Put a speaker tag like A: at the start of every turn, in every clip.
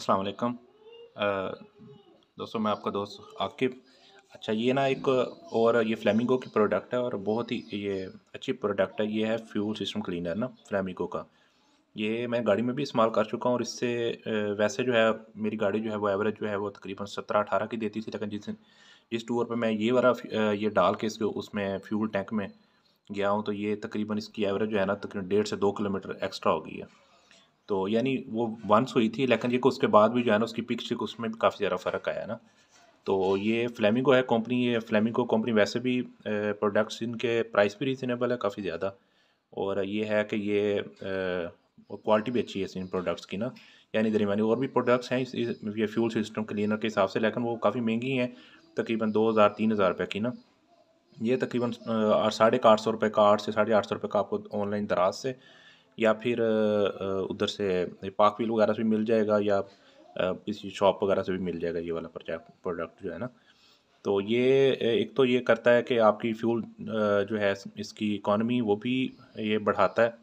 A: अस्सलाम वालेकुम दोस्तों मैं आपका दोस्त आकिब अच्छा ये ना एक और ये फ्लेमिंगो की प्रोडक्ट है और बहुत ही ये अच्छी प्रोडक्ट है ये है फ्यूल सिस्टम क्लीनर ना फ्लेमिंगो का ये मैं गाड़ी में भी इस्तेमाल कर चुका हूँ और इससे वैसे जो है मेरी गाड़ी जो है वो एवरेज जो है वो तकरीबन सत्रह अठारह की देती थी लेकिन जिस जिस टूर पर मैं ये वाला ये डाल के इसके उसमें फ्यूल टैंक में गया हूँ तो ये तकरीबन इसकी एवरेज जो है ना तकरीबन डेढ़ से दो किलोमीटर एक्स्ट्रा हो गई है तो यानी वो वंस हुई थी लेकिन ये उसके बाद भी जो है ना उसकी पिक्चर को उसमें भी काफ़ी ज़्यादा फ़र्क आया ना तो ये फ्लेमिंगो है कंपनी ये फ्लेमिंगो कंपनी वैसे भी प्रोडक्ट्स इनके प्राइस भी रिजनेबल है काफ़ी ज़्यादा और ये है कि ये क्वालिटी भी अच्छी है इस इन प्रोडक्ट्स की ना यानी दरमियानी और भी प्रोडक्ट्स हैं इस, ये फ्यूल सिस्टम क्लीनर के हिसाब से लेकिन वो काफ़ी महंगी हैं तकरीबन दो हज़ार तीन हज़ार रुपये की ना ये तकरीबन साढ़े आठ सौ रुपये का आठ से साढ़े आठ सौ रुपये का आपको ऑनलाइन दराज से या फिर उधर से पाक व्हील वगैरह से भी मिल जाएगा या किसी शॉप वगैरह से भी मिल जाएगा ये वाला प्रोडक्ट जो है ना तो ये एक तो ये करता है कि आपकी फ्यूल जो है इसकी इकॉनमी वो भी ये बढ़ाता है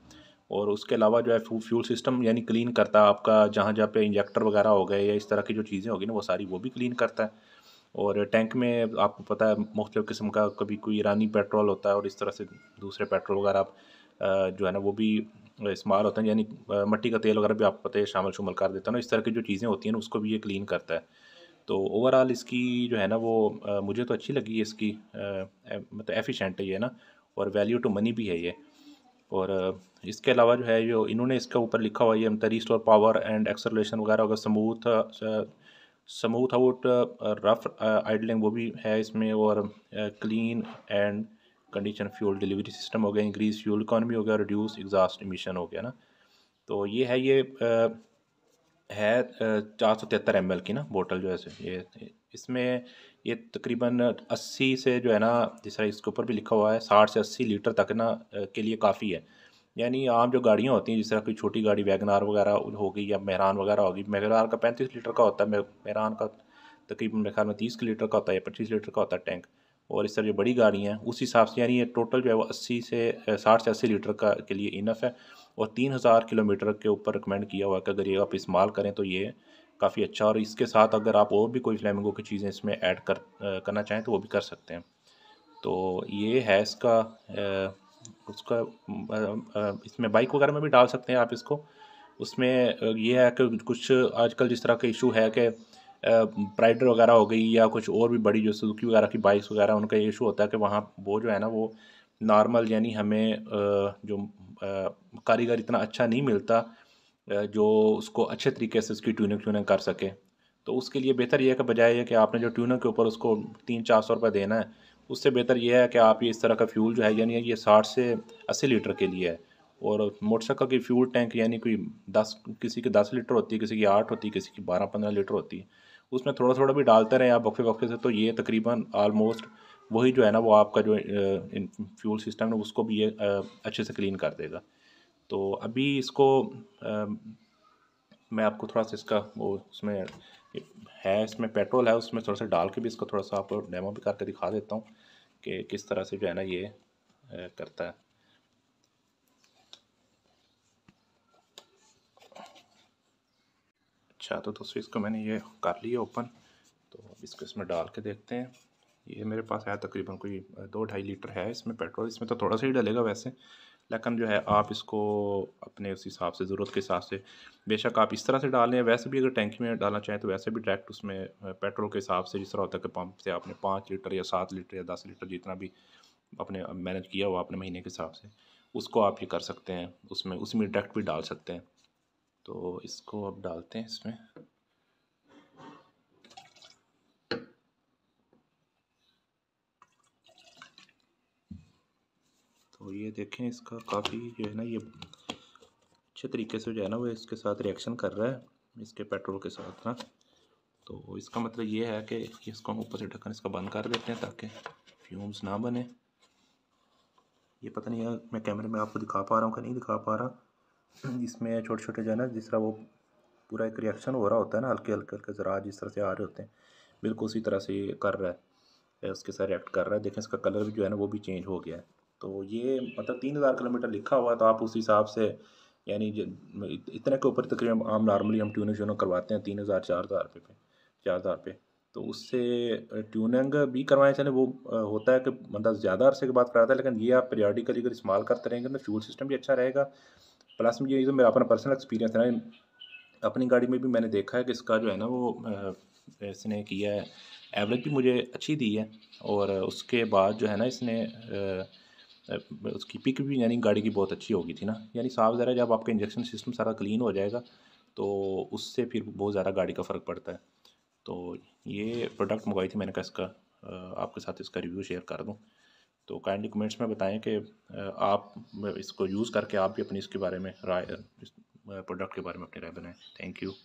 A: और उसके अलावा जो है फ्यूल सिस्टम यानी क्लीन करता है आपका जहाँ जहाँ पे इंजेक्टर वगैरह हो गए या इस तरह की जो चीज़ें होगी ना वो सारी वो भी क्लीन करता है और टैंक में आपको पता है मुख्तु किस्म का कभी कोई ईरानी पेट्रोल होता है और इस तरह से दूसरे पेट्रोल वगैरह आप जो है ना वो भी इस्माल होता है यानी मट्टी का तेल वगैरह भी आपको पता है शामिल शुमल कर देता है ना इस तरह की जो चीज़ें होती हैं ना उसको भी ये क्लीन करता है तो ओवरऑल इसकी जो है ना वो आ, मुझे तो अच्छी लगी इसकी मतलब एफिशिएंट है ये ना और वैल्यू टू मनी भी है ये और इसके अलावा जो है जो इन्होंने इसके ऊपर लिखा हुआ ये मतलब रिस्टोर पावर एंड एक्सलेशन वगैरह अगर smooth smooth out rough idling वो भी है इसमें और clean and condition fuel delivery system हो गया इंक्रीज फ्यूल इकानमी हो गया रिड्यूस एग्जास्ट इमिशन हो गया ना तो ये है ये आ, है चार सौ तिहत्तर एम की ना बोतल जो है ये इसमें ये तकरीबन अस्सी से जो है ना जिस तरह इसके ऊपर भी लिखा हुआ है साठ से अस्सी लीटर तक ना के लिए काफ़ी है यानी आम जो गाड़ियाँ होती हैं जिस तरह कोई छोटी गाड़ी वैगनार वगैरह होगी या मेहरान वगैरह होगी मेहरान का पैंतीस लीटर का होता है मेहरान का तकरीबन मेरे ख्याल में तीस लीटर का होता है या पच्चीस लीटर का होता है टैंक और इस तरह जो बड़ी गाड़ियाँ हैं उस हिसाब से यानी ये टोटल जो है वो अस्सी से साठ से अस्सी लीटर का के लिए इनफ है और तीन हज़ार किलोमीटर के ऊपर रिकमेंड किया हुआ है कि अगर ये आप इस्तेमाल करें तो ये काफ़ी अच्छा और इसके साथ अगर आप और भी कोई फ्लैमिंगो की चीज़ें इसमें ऐड कर करना चाहें तो वो भी कर सकते हैं तो ये है इसका उसका इसमें बाइक वगैरह में भी डाल सकते हैं आप इसको उसमें यह है कि कुछ आजकल जिस तरह का इशू है कि प्राइडर वगैरह हो गई या कुछ और भी बड़ी जो सुजुकी वगैरह की बाइक्स वगैरह उनका ये इशू होता है कि वहाँ वो जो है ना वो नॉर्मल यानी हमें जो कारीगर इतना अच्छा नहीं मिलता जो उसको अच्छे तरीके से उसकी ट्यूनिंग ट्यूनिंग कर सके तो उसके लिए बेहतर यह है कि बजाय कि आपने जो ट्यूनर के ऊपर उसको तीन चार सौ रुपये देना है उससे बेहतर यह है कि आप ये इस तरह का फ्यूल जो है यानी ये साठ से अस्सी लीटर के लिए है और मोटरसाइकिल की फ्यूल टैंक यानी कोई दस किसी की दस लीटर होती है किसी की आठ होती है किसी की बारह पंद्रह लीटर होती है उसमें थोड़ा थोड़ा भी डालते रहें आप बक्से बक्से से तो ये तकरीबन आलमोस्ट वही जो है ना वो आपका जो फ्यूल सिस्टम है उसको भी ये अच्छे से क्लीन कर देगा तो अभी इसको आ, मैं आपको थोड़ा सा इसका वो उसमें है इसमें पेट्रोल है उसमें थोड़ा सा डाल के भी इसको थोड़ा सा आपको डेमो भी करके दिखा देता हूँ कि किस तरह से जो है ना ये करता है अच्छा तो दोस्तों इसको मैंने ये कर लिया ओपन तो इसको इसमें डाल के देखते हैं ये मेरे पास है तकरीबन कोई दो ढाई लीटर है इसमें पेट्रोल इसमें तो थोड़ा सा ही डलेगा वैसे लेकिन जो है आप इसको अपने उस हिसाब से ज़रूरत के हिसाब से बेशक आप इस तरह से डालें वैसे भी अगर टैंकी में डालना चाहें तो वैसे भी डायरेक्ट उसमें पेट्रोल के हिसाब से जिस तरह होता है कि पंप से आपने पाँच लीटर या सात लीटर या दस लीटर जितना भी अपने मैनेज किया हुआ अपने महीने के हिसाब से उसको आप ये कर सकते हैं उसमें उसमें डायरेक्ट भी डाल सकते हैं तो इसको अब डालते हैं इसमें तो ये देखें इसका काफ़ी जो है ना ये अच्छे तरीके से जो है ना वो इसके साथ रिएक्शन कर रहा है इसके पेट्रोल के साथ ना तो इसका मतलब ये है कि इसको हम ऊपर से ढक्कन इसका बंद कर देते हैं ताकि फ्यूम्स ना बने ये पता नहीं है मैं कैमरे में आपको दिखा पा रहा हूँ कि नहीं दिखा पा रहा इसमें छोटे छोटे जो है ना जिस तरह वो पूरा एक रिएक्शन हो रहा होता है ना हल्के हल्के हल्के ज़रा जिस तरह से आ रहे होते हैं बिल्कुल उसी तरह से कर रहा है उसके साथ रिएक्ट कर रहा है देखें इसका कलर भी जो है ना वो भी चेंज हो गया है तो ये मतलब तीन हज़ार किलोमीटर लिखा हुआ है तो आप उस हिसाब से यानी इतने के ऊपर तकरीबन आम नॉर्मली हम ट्यूनिंग व्यूनिंग करवाते हैं तीन हज़ार चार हज़ार रुपये पे चार हज़ार रुपये तो उससे ट्यूनिंग भी करवाए चले वो होता है कि बंदा ज़्यादा अरसे के बाद कराता है लेकिन ये आप पीरियडिकली अगर इस्तेमाल करते रहेंगे तो फ्यूल सिस्टम भी अच्छा रहेगा प्लस में ये जो मेरा अपना पर्सनल एक्सपीरियंस है ना अपनी गाड़ी में भी मैंने देखा है कि इसका जो है ना वो इसने किया है एवरेज भी मुझे अच्छी दी है और उसके बाद जो है ना इसने उसकी पिक भी यानी गाड़ी की बहुत अच्छी होगी थी ना यानी साफ ज़रा जब आपका इंजेक्शन सिस्टम सारा क्लीन हो जाएगा तो उससे फिर बहुत ज़्यादा गाड़ी का फ़र्क पड़ता है तो ये प्रोडक्ट मंगवाई थी मैंने कहा इसका आपके साथ इसका रिव्यू शेयर कर दूँ तो काइंडली कमेंट्स में बताएं कि आप इसको यूज़ करके आप भी अपनी इसके बारे में राय प्रोडक्ट के बारे में अपनी राय बनाएं थैंक यू